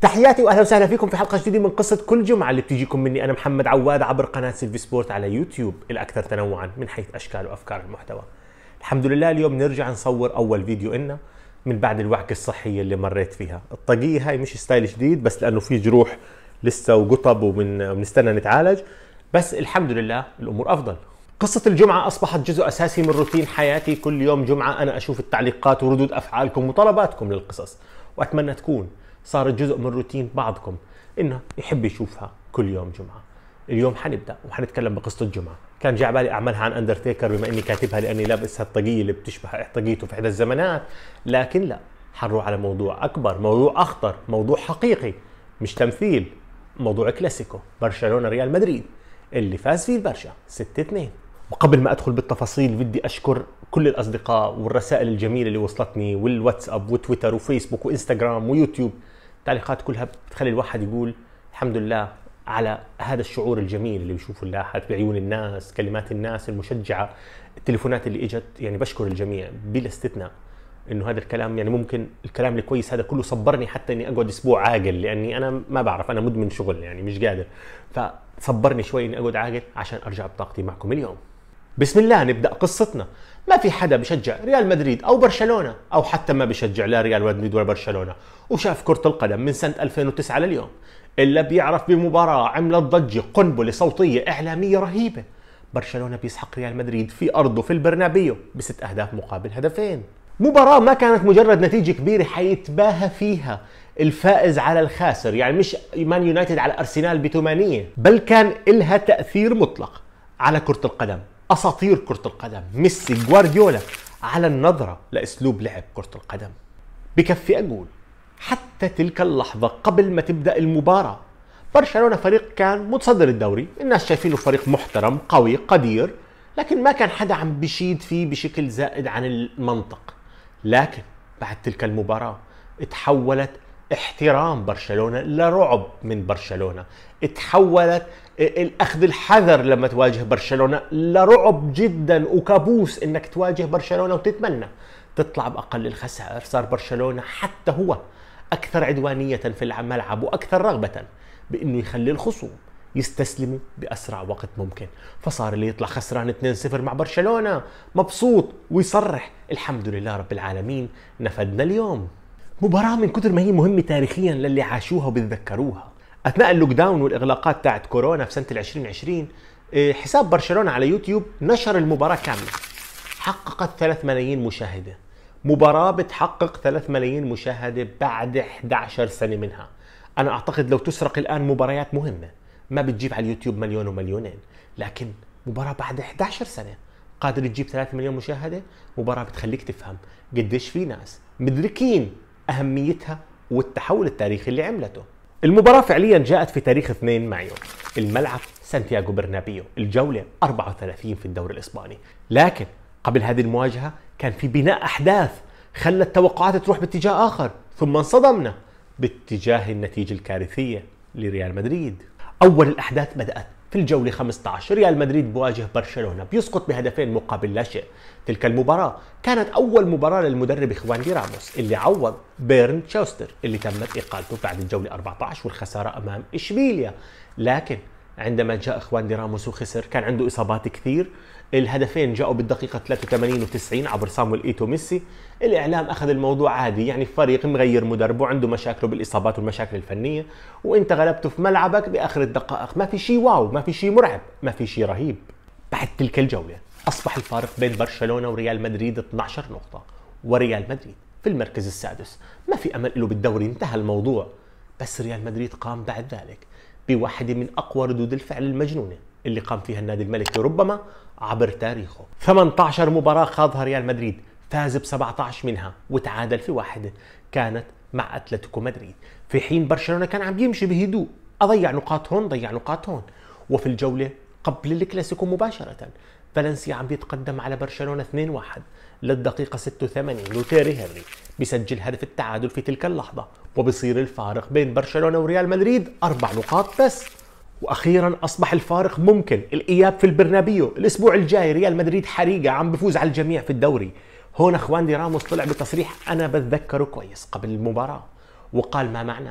تحياتي واهلا وسهلا فيكم في حلقه جديده من قصه كل جمعه اللي بتجيكم مني انا محمد عواد عبر قناه سيلفي سبورت على يوتيوب الاكثر تنوعا من حيث اشكال وافكار المحتوى. الحمد لله اليوم نرجع نصور اول فيديو إلنا من بعد الوعكه الصحيه اللي مريت فيها، الطاقيه هاي مش ستايل جديد بس لانه في جروح لسه وقطب وبنستنى نتعالج بس الحمد لله الامور افضل. قصة الجمعة أصبحت جزء أساسي من روتين حياتي كل يوم جمعة أنا أشوف التعليقات وردود أفعالكم وطلباتكم للقصص وأتمنى تكون صارت جزء من روتين بعضكم انه يحب يشوفها كل يوم جمعه اليوم حنبدا وحنتكلم بقصه الجمعه كان جاء بالي اعملها عن اندرتيكر بما اني كاتبها لاني لابس هالطاقيه اللي بتشبه طاقيته في احدى الزمانات لكن لا حنروح على موضوع اكبر موضوع اخطر موضوع حقيقي مش تمثيل موضوع كلاسيكو برشلونه ريال مدريد اللي فاز فيه البرشا 6 2 وقبل ما ادخل بالتفاصيل بدي اشكر كل الاصدقاء والرسائل الجميله اللي وصلتني والواتساب وتويتر وفيسبوك وانستغرام ويوتيوب التعليقات كلها بتخلي الواحد يقول الحمد لله على هذا الشعور الجميل اللي بيشوفه اللاحق بعيون الناس كلمات الناس المشجعة التليفونات اللي اجت يعني بشكر الجميع بلا استثناء انه هذا الكلام يعني ممكن الكلام الكويس هذا كله صبرني حتى اني اقعد اسبوع عاقل لاني انا ما بعرف انا مدمن شغل يعني مش قادر فصبرني شوي اني اقعد عاقل عشان ارجع بطاقتي معكم اليوم بسم الله نبدا قصتنا ما في حدا بشجع ريال مدريد او برشلونه او حتى ما بشجع لا ريال مدريد ولا برشلونه وشاف كره القدم من سنه 2009 لليوم الا بيعرف بمباراه عملت ضجه قنبله صوتيه اعلاميه رهيبه برشلونه بيسحق ريال مدريد في ارضه في البرنابيو بست اهداف مقابل هدفين مباراة ما كانت مجرد نتيجة كبيرة حيتباهى فيها الفائز على الخاسر يعني مش مان يونايتد على أرسنال بثمانية بل كان إلها تأثير مطلق على كرة القدم اساطير كره القدم ميسي جوارديولا على النظره لاسلوب لعب كره القدم بكفي اقول حتى تلك اللحظه قبل ما تبدا المباراه برشلونه فريق كان متصدر الدوري الناس شايفينه فريق محترم قوي قدير لكن ما كان حدا عم بيشيد فيه بشكل زائد عن المنطق لكن بعد تلك المباراة اتحولت احترام برشلونة لرعب من برشلونة اتحولت الاخذ الحذر لما تواجه برشلونه لرعب جدا وكابوس انك تواجه برشلونه وتتمنى تطلع باقل الخسائر صار برشلونه حتى هو اكثر عدوانيه في الملعب واكثر رغبه بانه يخلي الخصوم يستسلموا باسرع وقت ممكن فصار اللي يطلع خسران 2-0 مع برشلونه مبسوط ويصرح الحمد لله رب العالمين نفدنا اليوم مباراة من كثر ما هي مهمة تاريخيا للي عاشوها وبتذكروها اثناء اللوك داون والاغلاقات تاعت كورونا في سنه 2020 إيه، حساب برشلونه على يوتيوب نشر المباراه كامله حققت 3 ملايين مشاهده مباراه بتحقق 3 ملايين مشاهده بعد 11 سنه منها انا اعتقد لو تسرق الان مباريات مهمه ما بتجيب على اليوتيوب مليون ومليونين لكن مباراه بعد 11 سنه قادر تجيب 3 مليون مشاهده مباراه بتخليك تفهم قديش في ناس مدركين اهميتها والتحول التاريخي اللي عملته المباراة فعليا جاءت في تاريخ 2 مايو الملعب سانتياغو برنابيو الجولة 34 في الدوري الإسباني لكن قبل هذه المواجهة كان في بناء أحداث خلى التوقعات تروح باتجاه آخر ثم انصدمنا باتجاه النتيجة الكارثية لريال مدريد أول الأحداث بدأت في الجولة 15 ريال مدريد بواجه برشلونة بيسقط بهدفين مقابل لا شيء تلك المباراة كانت أول مباراة للمدرب إخوان دي راموس اللي عوض بيرن تشوستر اللي تمت إقالته بعد الجولة 14 والخسارة أمام إشبيليا لكن عندما جاء إخوان دي راموس وخسر كان عنده إصابات كثير الهدفين جاءوا بالدقيقة 83 و90 عبر سامويل ايتو ميسي، الإعلام أخذ الموضوع عادي يعني فريق مغير مدربه عنده مشاكله بالإصابات والمشاكل الفنية وأنت غلبته في ملعبك بآخر الدقائق، ما في شيء واو، ما في شيء مرعب، ما في شيء رهيب. بعد تلك الجولة أصبح الفارق بين برشلونة وريال مدريد 12 نقطة، وريال مدريد في المركز السادس، ما في أمل له بالدوري انتهى الموضوع، بس ريال مدريد قام بعد ذلك بواحدة من أقوى ردود الفعل المجنونة اللي قام فيها النادي الملكي ربما عبر تاريخه 18 مباراة خاضها ريال مدريد فاز ب 17 منها وتعادل في واحدة كانت مع أتلتيكو مدريد في حين برشلونة كان عم يمشي بهدوء أضيع نقاط هون ضيع نقاط هون وفي الجولة قبل الكلاسيكو مباشرة فالنسيا عم بيتقدم على برشلونة 2-1 للدقيقة 86 لوتيري هنري بيسجل هدف التعادل في تلك اللحظة وبصير الفارق بين برشلونة وريال مدريد أربع نقاط بس واخيرا اصبح الفارق ممكن الاياب في البرنابيو الاسبوع الجاي ريال مدريد حريقه عم بفوز على الجميع في الدوري هون دي راموس طلع بتصريح انا بتذكره كويس قبل المباراه وقال ما معنى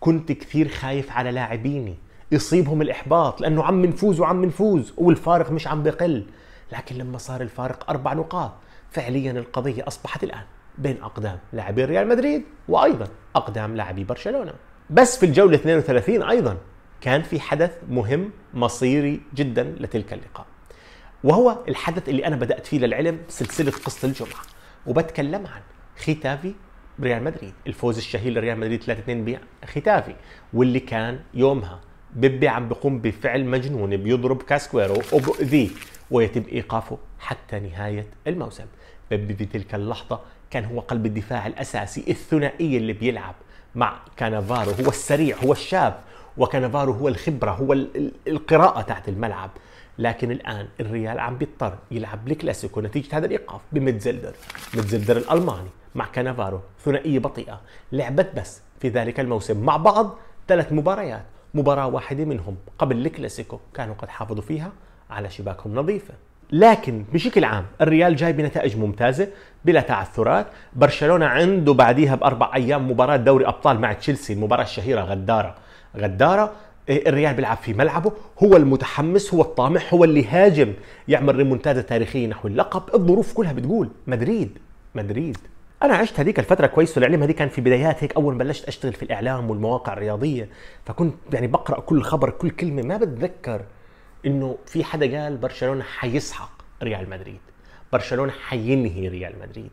كنت كثير خايف على لاعبيني يصيبهم الاحباط لانه عم نفوز وعم نفوز والفارق مش عم بقل لكن لما صار الفارق اربع نقاط فعليا القضيه اصبحت الان بين اقدام لاعبي ريال مدريد وايضا اقدام لاعبي برشلونه بس في الجوله 32 ايضا كان في حدث مهم مصيري جدا لتلك اللقاء وهو الحدث اللي أنا بدأت فيه للعلم سلسلة قصة الجمعة وبتكلم عن ختافي بريال مدريد الفوز الشهير لريال مدريد 3-2 بختافي واللي كان يومها بيبي عم بيقوم بفعل مجنون بيضرب كاسكويرو وبؤذيه ويتم إيقافه حتى نهاية الموسم بيبي في تلك اللحظة كان هو قلب الدفاع الأساسي الثنائي اللي بيلعب مع كانافارو هو السريع هو الشاب وكنافارو هو الخبره هو القراءه تحت الملعب لكن الان الريال عم بيضطر يلعب الكلاسيكو نتيجه هذا الايقاف بمتزلدر متزلدر الالماني مع كنافارو ثنائيه بطيئه لعبت بس في ذلك الموسم مع بعض ثلاث مباريات مباراه واحده منهم قبل الكلاسيكو كانوا قد حافظوا فيها على شباكهم نظيفه لكن بشكل عام الريال جاي بنتائج ممتازة بلا تعثرات برشلونة عنده بعديها بأربع أيام مباراة دوري أبطال مع تشيلسي المباراة الشهيرة غدارة غداره إيه، الريال بيلعب في ملعبه هو المتحمس هو الطامح هو اللي هاجم يعمل ريمونتادا تاريخيه نحو اللقب الظروف كلها بتقول مدريد مدريد انا عشت هذيك الفتره كويس والعلم هذه كان في بدايات هيك اول ما بلشت اشتغل في الاعلام والمواقع الرياضيه فكنت يعني بقرا كل خبر كل كلمه ما بتذكر انه في حدا قال برشلونه حيسحق ريال مدريد برشلونه حينهي ريال مدريد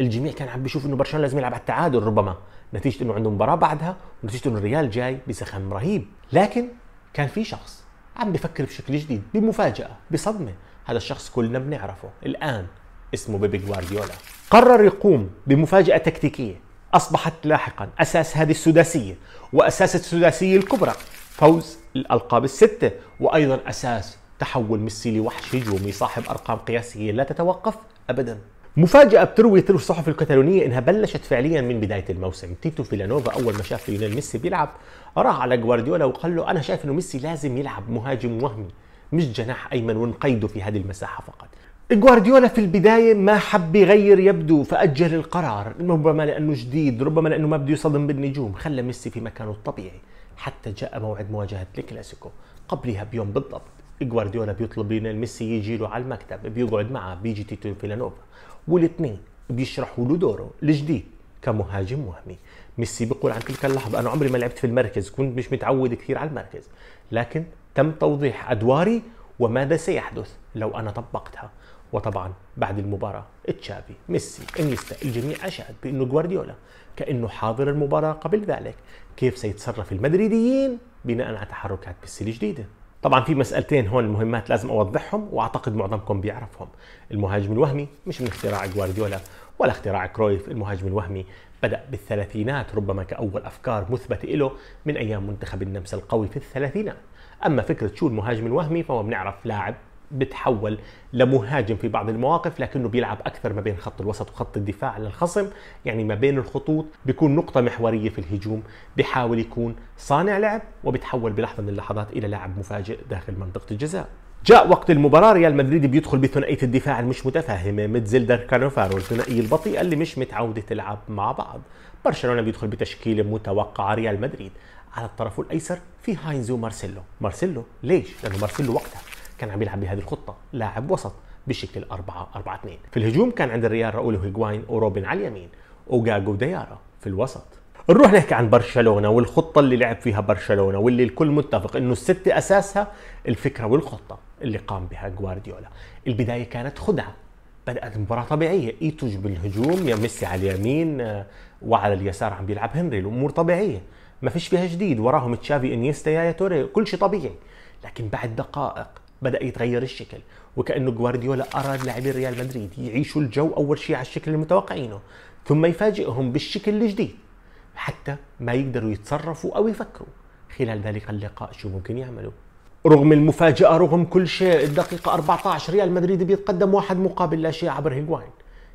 الجميع كان عم بيشوف انه برشلونه لازم يلعب على التعادل ربما نتيجه انه عنده مباراه بعدها ونتيجه انه الريال جاي بزخم رهيب لكن كان في شخص عم بفكر بشكل جديد بمفاجاه بصدمه هذا الشخص كلنا بنعرفه الان اسمه بيبي جوارديولا قرر يقوم بمفاجاه تكتيكيه اصبحت لاحقا اساس هذه السداسيه واساس السداسيه الكبرى فوز الالقاب السته وايضا اساس تحول ميسي لوحش هجومي صاحب ارقام قياسيه لا تتوقف ابدا مفاجأة بتروي تروي الصحف الكتالونية انها بلشت فعليا من بداية الموسم، تيتو فيلانوفا اول ما شاف ليونيل ميسي بيلعب راح على جوارديولا وقال له انا شايف انه ميسي لازم يلعب مهاجم وهمي مش جناح ايمن ونقيده في هذه المساحة فقط. جوارديولا في البداية ما حب يغير يبدو فأجل القرار ربما لأنه جديد ربما لأنه ما بده يصدم بالنجوم خلى ميسي في مكانه الطبيعي حتى جاء موعد مواجهة الكلاسيكو قبلها بيوم بالضبط جوارديولا بيطلب ليونيل ميسي يجي له على المكتب بيقعد معه بيجي تيتو فيلانوفا والاثنين بيشرحوا له دوره الجديد كمهاجم وهمي ميسي بيقول عن تلك اللحظة أنا عمري ما لعبت في المركز كنت مش متعود كثير على المركز لكن تم توضيح أدواري وماذا سيحدث لو أنا طبقتها وطبعا بعد المباراة تشافي ميسي انيستا الجميع أشاد بأنه جوارديولا كأنه حاضر المباراة قبل ذلك كيف سيتصرف المدريديين بناء على تحركات ميسي الجديده طبعا في مسألتين هون المهمات لازم أوضحهم وأعتقد معظمكم بيعرفهم المهاجم الوهمي مش من اختراع جوارديولا ولا اختراع كرويف المهاجم الوهمي بدأ بالثلاثينات ربما كأول أفكار مثبتة له من أيام منتخب النمسا القوي في الثلاثينات أما فكرة شو المهاجم الوهمي فهو بنعرف لاعب بتحول لمهاجم في بعض المواقف لكنه بيلعب اكثر ما بين خط الوسط وخط الدفاع للخصم يعني ما بين الخطوط بيكون نقطه محوريه في الهجوم بيحاول يكون صانع لعب وبيتحول بلحظه من اللحظات الى لاعب مفاجئ داخل منطقه الجزاء جاء وقت المباراة ريال مدريد بيدخل بثنائية الدفاع المش متفاهمة متزلدر كانوفارو الثنائية البطيئة اللي مش متعودة تلعب مع بعض برشلونة بيدخل بتشكيلة متوقعة ريال مدريد على الطرف الأيسر في هاينزو مارسيلو مارسيلو ليش؟ لأنه مارسيلو وقتها كان عم يلعب بهذه الخطه لاعب وسط بشكل 4 4 2 في الهجوم كان عند الريال راؤول هيغواين وروبن على اليمين وجاجو ديارا في الوسط نروح نحكي عن برشلونه والخطه اللي لعب فيها برشلونه واللي الكل متفق انه السته اساسها الفكره والخطه اللي قام بها جوارديولا البدايه كانت خدعه بدات مباراه طبيعيه ايتوج بالهجوم يا ميسي على اليمين آه، وعلى اليسار عم بيلعب هنري الامور طبيعيه ما فيش فيها جديد وراهم تشافي انيستا يا توري كل شيء طبيعي لكن بعد دقائق بدا يتغير الشكل وكانه جوارديولا اراد لاعبي ريال مدريد يعيشوا الجو اول شيء على الشكل المتوقعينه ثم يفاجئهم بالشكل الجديد حتى ما يقدروا يتصرفوا او يفكروا خلال ذلك اللقاء شو ممكن يعملوا رغم المفاجأة رغم كل شيء الدقيقة 14 ريال مدريد بيتقدم واحد مقابل لا شيء عبر هيغواين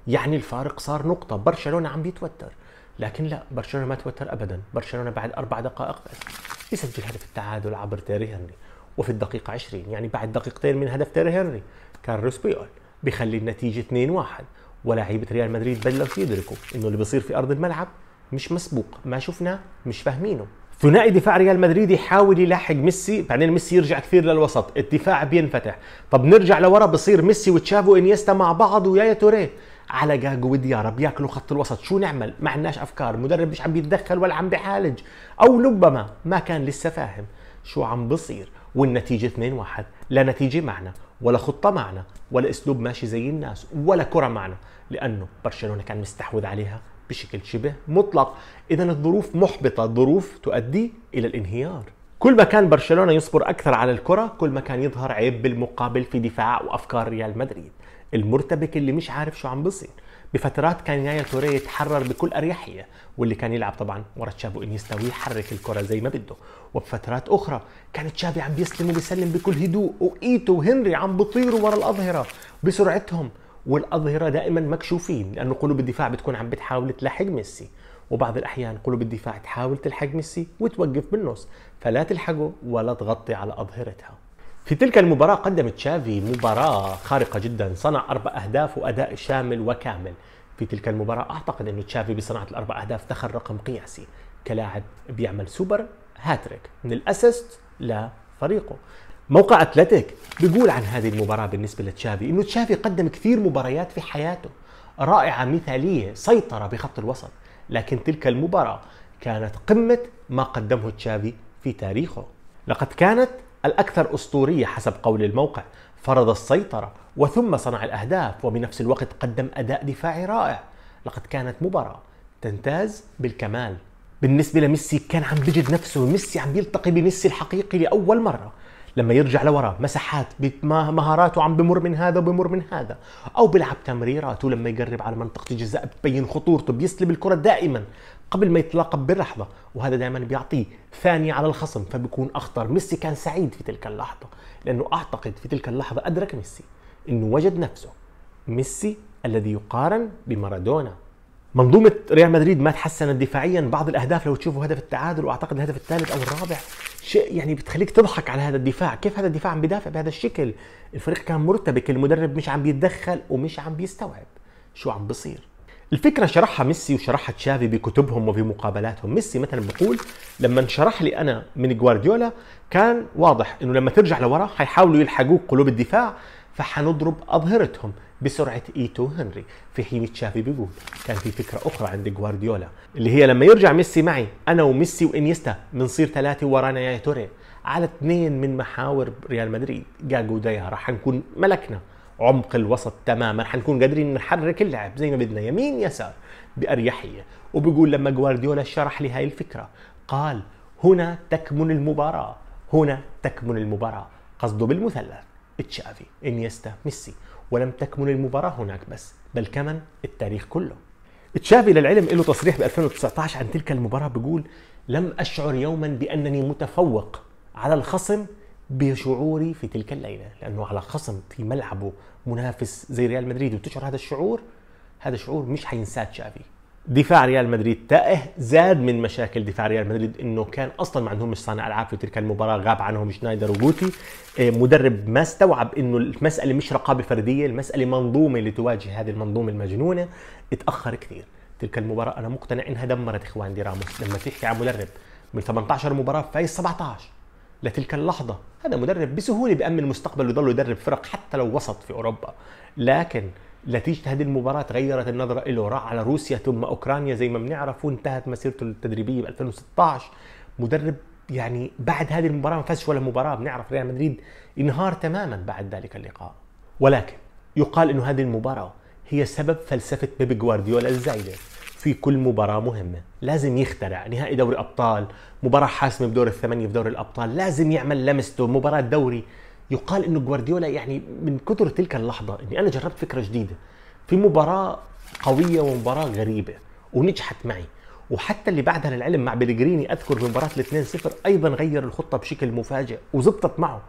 يعني الفارق صار نقطة برشلونة عم بيتوتر لكن لا برشلونة ما توتر أبدا برشلونة بعد أربع دقائق بس يسجل هدف التعادل عبر تيري هنري وفي الدقيقة 20 يعني بعد دقيقتين من هدف تيري هنري كارلوس بيول بيخلي النتيجة 2-1 ولاعيبة ريال مدريد بلشوا يدركوا انه اللي بيصير في ارض الملعب مش مسبوق ما شفناه مش فاهمينه ثنائي دفاع ريال مدريد يحاول يلاحق ميسي بعدين ميسي يرجع كثير للوسط الدفاع بينفتح طب نرجع لورا بصير ميسي وتشافو انيستا مع بعض ويا توري على جاجو وديارا بياكلوا خط الوسط شو نعمل ما عندناش افكار مدرب مش عم بيتدخل ولا عم بيعالج او ربما ما كان لسه فاهم شو عم بصير والنتيجه 2 1 لا نتيجه معنا ولا خطه معنا ولا اسلوب ماشي زي الناس ولا كره معنا لانه برشلونه كان مستحوذ عليها بشكل شبه مطلق اذا الظروف محبطه ظروف تؤدي الى الانهيار كل ما كان برشلونه يصبر اكثر على الكره كل ما كان يظهر عيب بالمقابل في دفاع وافكار ريال مدريد المرتبك اللي مش عارف شو عم بصير بفترات كان يايا توري يتحرر بكل اريحيه واللي كان يلعب طبعا ورا تشابي انيستا ويحرك الكره زي ما بده وبفترات اخرى كان تشابي عم بيسلم وبيسلم بكل هدوء وايتو وهنري عم بيطيروا ورا الاظهره بسرعتهم والاظهره دائما مكشوفين لانه قلوب الدفاع بتكون عم بتحاول تلاحق ميسي وبعض الاحيان قلوب الدفاع تحاول تلحق ميسي وتوقف بالنص فلا تلحقه ولا تغطي على اظهرتها في تلك المباراة قدم تشافي مباراة خارقة جدا صنع أربع أهداف وأداء شامل وكامل في تلك المباراة أعتقد أن تشافي بصناعة الأربع أهداف دخل رقم قياسي كلاعب بيعمل سوبر هاتريك من الأسست لفريقه موقع أتلتيك بيقول عن هذه المباراة بالنسبة لتشافي أنه تشافي قدم كثير مباريات في حياته رائعة مثالية سيطرة بخط الوسط لكن تلك المباراة كانت قمة ما قدمه تشافي في تاريخه لقد كانت الأكثر أسطورية حسب قول الموقع فرض السيطرة وثم صنع الأهداف وبنفس الوقت قدم أداء دفاعي رائع لقد كانت مباراة تنتاز بالكمال بالنسبة لميسي كان عم بيجد نفسه ميسي عم بيلتقي بميسي الحقيقي لأول مرة لما يرجع لورا مساحات مهاراته عم بمر من هذا وبمر من هذا او بيلعب تمريراته لما يقرب على منطقه الجزاء ببين خطورته بيسلب الكره دائما قبل ما يتلاقب باللحظة وهذا دائما بيعطيه ثانية على الخصم فبيكون أخطر ميسي كان سعيد في تلك اللحظة لأنه أعتقد في تلك اللحظة أدرك ميسي أنه وجد نفسه ميسي الذي يقارن بمارادونا منظومة ريال مدريد ما تحسنت دفاعيا بعض الأهداف لو تشوفوا هدف التعادل وأعتقد الهدف الثالث أو الرابع شيء يعني بتخليك تضحك على هذا الدفاع كيف هذا الدفاع عم بدافع بهذا الشكل الفريق كان مرتبك المدرب مش عم بيتدخل ومش عم بيستوعب شو عم بصير الفكره شرحها ميسي وشرحها تشافي بكتبهم وفي مقابلاتهم ميسي مثلا بقول لما شرح لي انا من جوارديولا كان واضح انه لما ترجع لورا حيحاولوا يلحقوك قلوب الدفاع فحنضرب اظهرتهم بسرعه ايتو هنري في حين تشافي بيقول كان في فكره اخرى عند جوارديولا اللي هي لما يرجع ميسي معي انا وميسي وانيستا بنصير ثلاثه ورانا يا توري على اثنين من محاور ريال مدريد جاجو ديارا حنكون ملكنا عمق الوسط تماما حنكون قادرين نحرك اللعب زي ما بدنا يمين يسار بأريحية وبقول لما جوارديولا شرح لي هاي الفكرة قال هنا تكمن المباراة هنا تكمن المباراة قصده بالمثلث تشافي انيستا ميسي ولم تكمن المباراة هناك بس بل كمان التاريخ كله تشافي للعلم له تصريح ب 2019 عن تلك المباراة بيقول لم أشعر يوما بأنني متفوق على الخصم بشعوري في تلك الليله لانه على خصم في ملعبه منافس زي ريال مدريد وتشعر هذا الشعور هذا شعور مش حينساه تشافي دفاع ريال مدريد تائه زاد من مشاكل دفاع ريال مدريد انه كان اصلا ما عندهم صانع العاب في تلك المباراه غاب عنهم شنايدر وجوتي آه، مدرب ما استوعب انه المساله مش رقابه فرديه المساله منظومه لتواجه هذه المنظومه المجنونه اتاخر كثير تلك المباراه انا مقتنع انها دمرت اخوان دي راموس لما تحكي عن مدرب من 18 مباراه فايز 17 لتلك اللحظة هذا مدرب بسهولة بأمن مستقبله يضل يدرب فرق حتى لو وسط في أوروبا لكن نتيجة هذه المباراة غيرت النظرة له راح على روسيا ثم أوكرانيا زي ما بنعرف وانتهت مسيرته التدريبية ب 2016 مدرب يعني بعد هذه المباراة ما فازش ولا مباراة بنعرف ريال مدريد انهار تماما بعد ذلك اللقاء ولكن يقال انه هذه المباراة هي سبب فلسفة بيب جوارديولا الزايدة في كل مباراة مهمة لازم يخترع نهائي دوري أبطال مباراة حاسمة بدور الثمانية في دوري الأبطال لازم يعمل لمسته مباراة دوري يقال انه جوارديولا يعني من كثر تلك اللحظة اني انا جربت فكرة جديدة في مباراة قوية ومباراة غريبة ونجحت معي وحتى اللي بعدها للعلم مع بلغريني اذكر في مباراة 2-0 ايضا غير الخطة بشكل مفاجئ وزبطت معه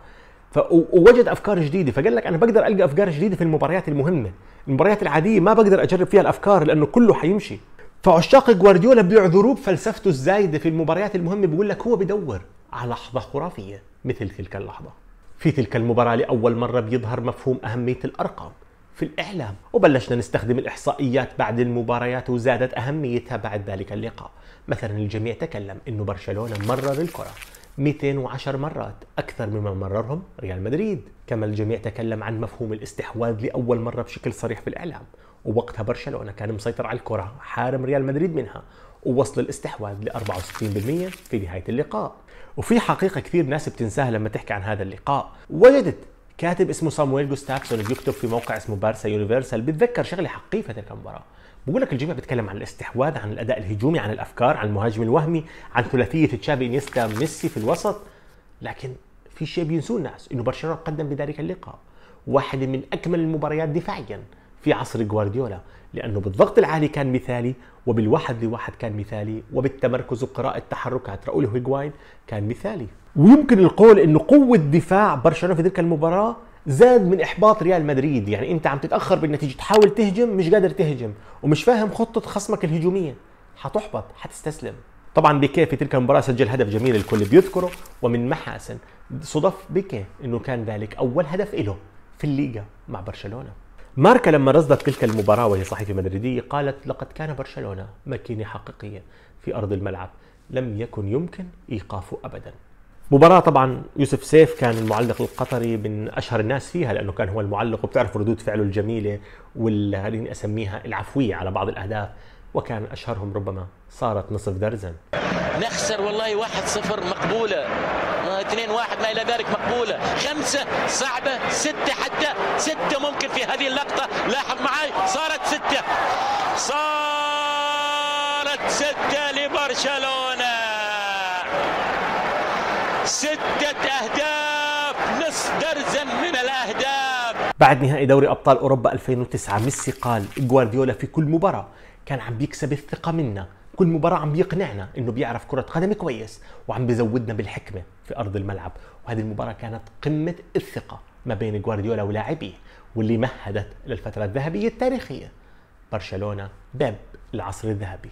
ووجد افكار جديده فقال لك انا بقدر القى افكار جديده في المباريات المهمه المباريات العاديه ما بقدر اجرب فيها الافكار لانه كله حيمشي فعشاق جوارديولا بيعذروه بفلسفته الزايده في المباريات المهمه بيقول لك هو بدور على لحظه خرافيه مثل تلك اللحظه في تلك المباراه لاول مره بيظهر مفهوم اهميه الارقام في الاعلام وبلشنا نستخدم الاحصائيات بعد المباريات وزادت اهميتها بعد ذلك اللقاء مثلا الجميع تكلم انه برشلونه مرر الكره 210 مرات أكثر مما مررهم ريال مدريد كما الجميع تكلم عن مفهوم الاستحواذ لأول مرة بشكل صريح في الإعلام ووقتها برشلونه كان مسيطر على الكره حارم ريال مدريد منها ووصل الاستحواذ ل 64% في نهايه اللقاء وفي حقيقه كثير ناس بتنساها لما تحكي عن هذا اللقاء وجدت كاتب اسمه صامويل جوستافسون بيكتب في موقع اسمه بارسا يونيفرسال بتذكر شغله حقيقه تلك المباراه بقول لك الجميع بيتكلم عن الاستحواذ عن الاداء الهجومي عن الافكار عن المهاجم الوهمي عن ثلاثيه تشابي انيستا ميسي في الوسط لكن في شيء بينسوه الناس انه برشلونه قدم بذلك اللقاء واحد من اكمل المباريات دفاعيا في عصر جوارديولا لانه بالضغط العالي كان مثالي وبالواحد لواحد كان مثالي وبالتمركز وقراءة تحركات راؤول هيجواين كان مثالي ويمكن القول انه قوة دفاع برشلونة في تلك المباراة زاد من احباط ريال مدريد يعني انت عم تتاخر بالنتيجه تحاول تهجم مش قادر تهجم ومش فاهم خطه خصمك الهجوميه حتحبط حتستسلم طبعا بيكي في تلك المباراه سجل هدف جميل الكل بيذكره ومن محاسن صدف بيكي انه كان ذلك اول هدف له في الليغا مع برشلونه ماركا لما رصدت تلك المباراة وهي صحيفة مدريدية قالت لقد كان برشلونة ماكينة حقيقية في أرض الملعب لم يكن يمكن إيقافه أبدا مباراة طبعا يوسف سيف كان المعلق القطري من أشهر الناس فيها لأنه كان هو المعلق وبتعرف ردود فعله الجميلة واللي أسميها العفوية على بعض الأهداف وكان أشهرهم ربما صارت نصف درزن نخسر والله واحد صفر مقبولة آه، اثنين واحد ما إلى ذلك مقبولة خمسة صعبة ستة حتى ستة ممكن في هذه اللقطة لاحظ معي صارت ستة صارت ستة لبرشلونة ستة أهداف نص درزن من الأهداف بعد نهائي دوري أبطال أوروبا 2009 ميسي قال جوارديولا في كل مباراة كان عم بيكسب الثقه منا كل مباراة عم بيقنعنا انه بيعرف كرة قدم كويس وعم بزودنا بالحكمة في ارض الملعب وهذه المباراة كانت قمة الثقة ما بين جوارديولا ولاعبيه واللي مهدت للفترة الذهبية التاريخية برشلونة باب العصر الذهبي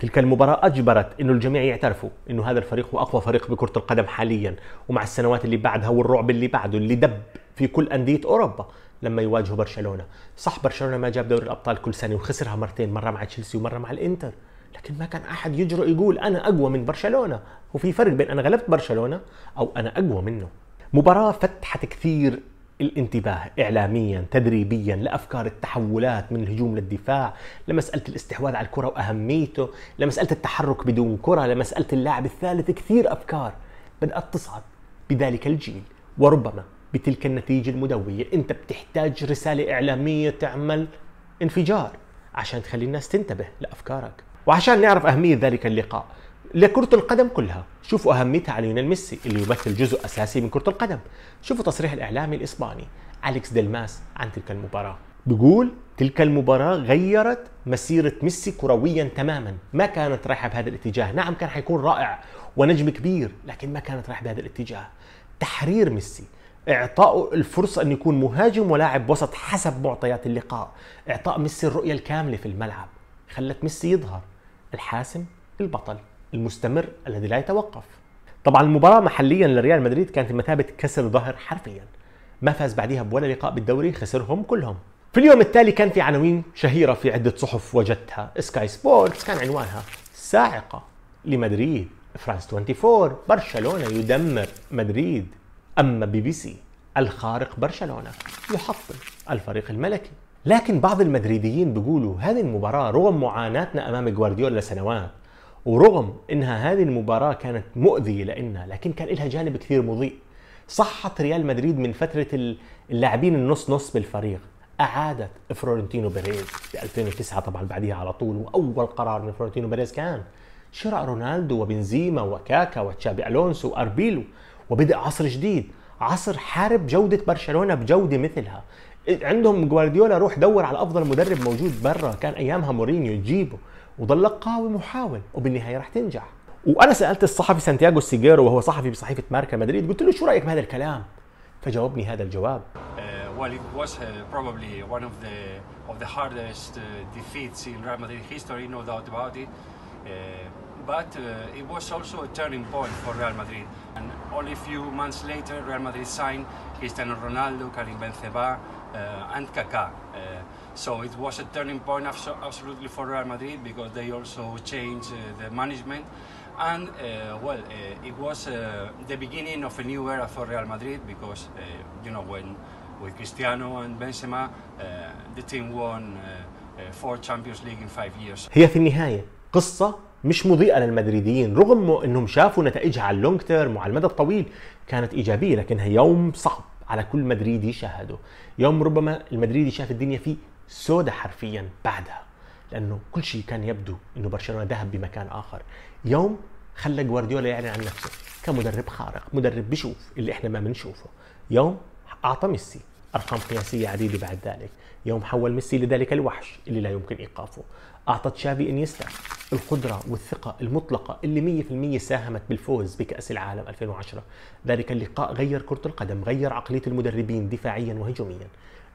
تلك المباراة أجبرت أنه الجميع يعترفوا أنه هذا الفريق هو أقوى فريق بكرة القدم حاليا ومع السنوات اللي بعدها والرعب اللي بعده اللي دب في كل أندية أوروبا لما يواجهوا برشلونه صح برشلونه ما جاب دوري الابطال كل سنه وخسرها مرتين مره مع تشيلسي ومره مع الانتر لكن ما كان احد يجرؤ يقول انا اقوى من برشلونه وفي فرق بين انا غلبت برشلونه او انا اقوى منه مباراه فتحت كثير الانتباه اعلاميا تدريبيا لافكار التحولات من الهجوم للدفاع لمساله الاستحواذ على الكره واهميته لمساله التحرك بدون كره لمساله اللاعب الثالث كثير افكار بدات تصعد بذلك الجيل وربما بتلك النتيجة المدوية أنت بتحتاج رسالة إعلامية تعمل انفجار عشان تخلي الناس تنتبه لأفكارك وعشان نعرف أهمية ذلك اللقاء لكرة القدم كلها شوفوا أهميتها على ليونيل ميسي اللي يمثل جزء أساسي من كرة القدم شوفوا تصريح الإعلامي الإسباني أليكس ديلماس عن تلك المباراة بيقول تلك المباراة غيرت مسيرة ميسي كرويا تماما ما كانت رايحة بهذا الاتجاه نعم كان حيكون رائع ونجم كبير لكن ما كانت رايحة بهذا الاتجاه تحرير ميسي اعطائه الفرصه انه يكون مهاجم ولاعب وسط حسب معطيات اللقاء اعطاء ميسي الرؤيه الكامله في الملعب خلت ميسي يظهر الحاسم البطل المستمر الذي لا يتوقف طبعا المباراة محليا لريال مدريد كانت بمثابة كسر ظهر حرفيا ما فاز بعدها بولا لقاء بالدوري خسرهم كلهم في اليوم التالي كان في عناوين شهيرة في عدة صحف وجدتها سكاي سبورتس كان عنوانها ساعقة لمدريد فرانس 24 برشلونة يدمر مدريد أما بي بي سي الخارق برشلونة يحطم الفريق الملكي لكن بعض المدريديين بيقولوا هذه المباراة رغم معاناتنا أمام جوارديولا لسنوات ورغم انها هذه المباراة كانت مؤذية لنا لكن كان لها جانب كثير مضيء صحت ريال مدريد من فترة اللاعبين النص نص بالفريق اعادت فلورنتينو بيريز ب 2009 طبعا بعديها على طول واول قرار من فلورنتينو بيريز كان شراء رونالدو وبنزيما وكاكا وتشابي الونسو واربيلو وبدأ عصر جديد عصر حارب جودة برشلونة بجودة مثلها عندهم جوارديولا روح دور على افضل مدرب موجود برا كان ايامها مورينيو تجيبه وظل قاوم وحاول وبالنهايه رح تنجح وانا سالت الصحفي سانتياغو سيجيرو وهو صحفي بصحيفه ماركا مدريد قلت له شو رايك بهذا الكلام فجاوبني هذا الجواب uh, well, it was uh, probably one of the of the hardest uh, defeats in Real Madrid history, no doubt about it. Uh, but uh, it was also a turning point for Real Madrid. And only a few months later, Real Madrid signed Cristiano Ronaldo, Karim Benzema, uh, and Kaká. Uh, so it was a turning point absolutely for Real Madrid because they also changed uh, the management. And uh, well, uh, it was the beginning of a new era for Real Madrid because you know when with Cristiano and Benzema, the team won four Champions League in five years. هي في النهاية قصة مش مضيئه للمدريديين رغم انهم شافوا نتائجها على اللونج تيرم وعلى المدى الطويل كانت ايجابيه لكنها يوم صعب على كل مدريدي شاهده يوم ربما المدريدي شاف الدنيا فيه سودة حرفيا بعدها لانه كل شيء كان يبدو انه برشلونه ذهب بمكان اخر يوم خلى جوارديولا يعلن عن نفسه كمدرب خارق مدرب بيشوف اللي احنا ما بنشوفه يوم اعطى ميسي ارقام قياسيه عديده بعد ذلك يوم حول ميسي لذلك الوحش اللي لا يمكن ايقافه اعطى تشافي انيستا القدره والثقه المطلقه اللي 100% ساهمت بالفوز بكاس العالم 2010 ذلك اللقاء غير كره القدم غير عقليه المدربين دفاعيا وهجوميا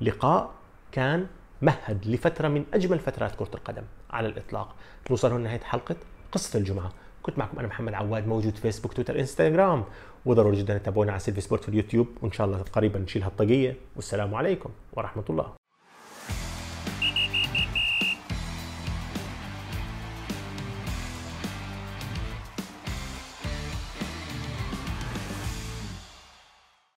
لقاء كان مهد لفتره من اجمل فترات كره القدم على الاطلاق نوصل هنا نهايه حلقه قصه الجمعه كنت معكم انا محمد عواد موجود فيسبوك تويتر انستغرام وضروري جدا تتابعونا على سيلفي سبورت في اليوتيوب وان شاء الله قريبا نشيل هالطاقيه والسلام عليكم ورحمه الله